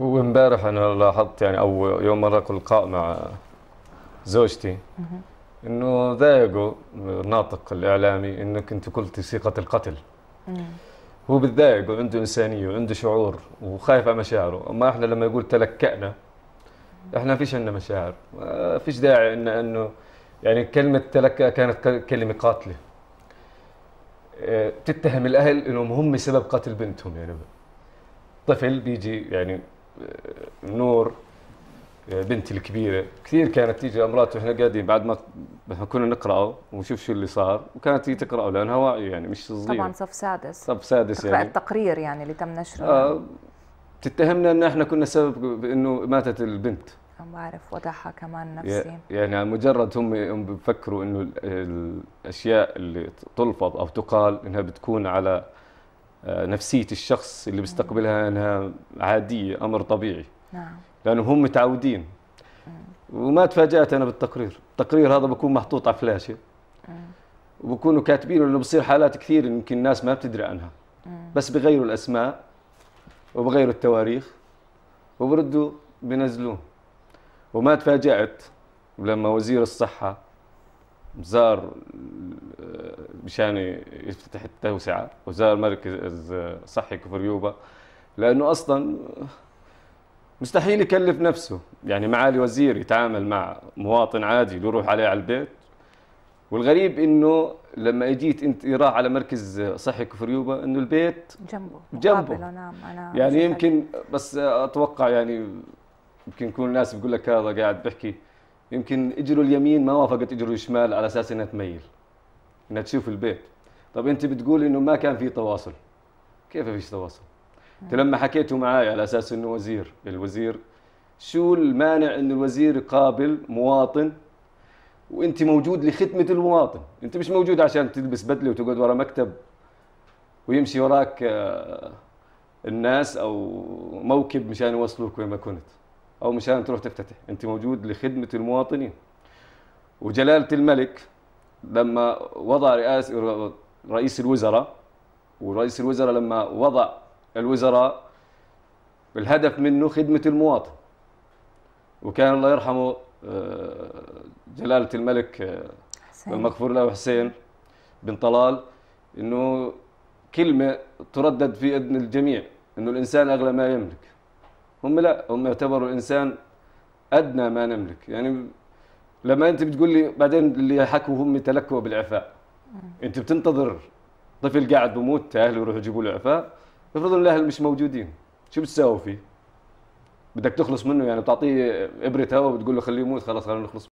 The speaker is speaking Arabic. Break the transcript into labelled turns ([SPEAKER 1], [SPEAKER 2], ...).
[SPEAKER 1] وامبارح انا لاحظت يعني او يوم مرة لقاء مع زوجتي انه ضايقه الناطق الاعلامي انك انت قلتي صيغه القتل هو بتضايق وعنده انسانيه وعنده شعور وخايف على مشاعره اما احنا لما يقول تلكأنا احنا ما فيش عندنا مشاعر ما فيش داعي ان انه يعني كلمه تلكأ كانت كلمه قاتله بتتهم آه، الاهل انهم هم سبب قتل بنتهم يعني طفل بيجي يعني نور آه، بنتي الكبيره كثير كانت تيجي امرات واحنا قاعدين بعد ما كنا نقراه ونشوف شو اللي صار وكانت تيجي تقراه لانها واعيه يعني مش صغيره طبعا صف سادس صف سادس تقرأ يعني التقرير يعني اللي تم نشره آه تتهمنا ان احنا كنا سبب بانه ماتت البنت ما بعرف وضعها كمان نفسي يعني مجرد هم هم بفكروا انه الاشياء اللي تلفظ او تقال انها بتكون على آه، نفسيه الشخص اللي بيستقبلها نعم. انها عاديه امر طبيعي نعم لانه هم متعودين وما تفاجات انا بالتقرير التقرير هذا بكون محطوط على فلاشه وبكونوا كاتبين لانه بصير حالات كثير يمكن الناس ما بتدري عنها بس بغيروا الاسماء وبغيروا التواريخ وبردوا بنزلوه وما تفاجأت لما وزير الصحة زار مشان يفتتح التوسعه وزار مركز صحي كفر يوبا لانه اصلا مستحيل يكلف نفسه يعني معالي وزير يتعامل مع مواطن عادي يروح عليه على البيت والغريب انه لما اجيت انت راح على مركز صحي كفر يوبا انه البيت جنبه جنبه نعم أنا يعني يمكن بس اتوقع يعني يمكن يكون الناس بيقول لك هذا قاعد بحكي يمكن اجره اليمين ما وافقت اجره الشمال على اساس انها تميل انها تشوف البيت طب انت بتقول انه ما كان في تواصل كيف فيش تواصل انت لما حكيتوا معي على اساس انه وزير الوزير شو المانع انه الوزير يقابل مواطن وانت موجود لخدمه المواطن انت مش موجود عشان تلبس بدله وتقعد ورا مكتب ويمشي وراك آه، الناس او موكب مشان يوصلوك وين ما كنت او مشان تروح تفتتح انت موجود لخدمه المواطنين وجلاله الملك لما وضع رئاس رئيس الوزراء ورئيس الوزراء لما وضع الوزراء الهدف منه خدمة المواطن وكان الله يرحمه آه، جلالة الملك آه، حسين. المغفور له حسين بن طلال انه كلمة تردد في اذن الجميع انه الانسان اغلى ما يملك هم لا هم يعتبروا الانسان ادنى ما نملك يعني لما انت بتقول لي بعدين اللي حكوا هم تلكوا بالعفاء انت بتنتظر طفل قاعد بموت اهله يروحوا يجيبوا له عفاء افرض ان الاهل مش موجودين شو بتساوي فيه؟ بدك تخلص منه يعني بتعطيه ابره هواء وبتقول له خليه يموت خلاص خلينا نخلص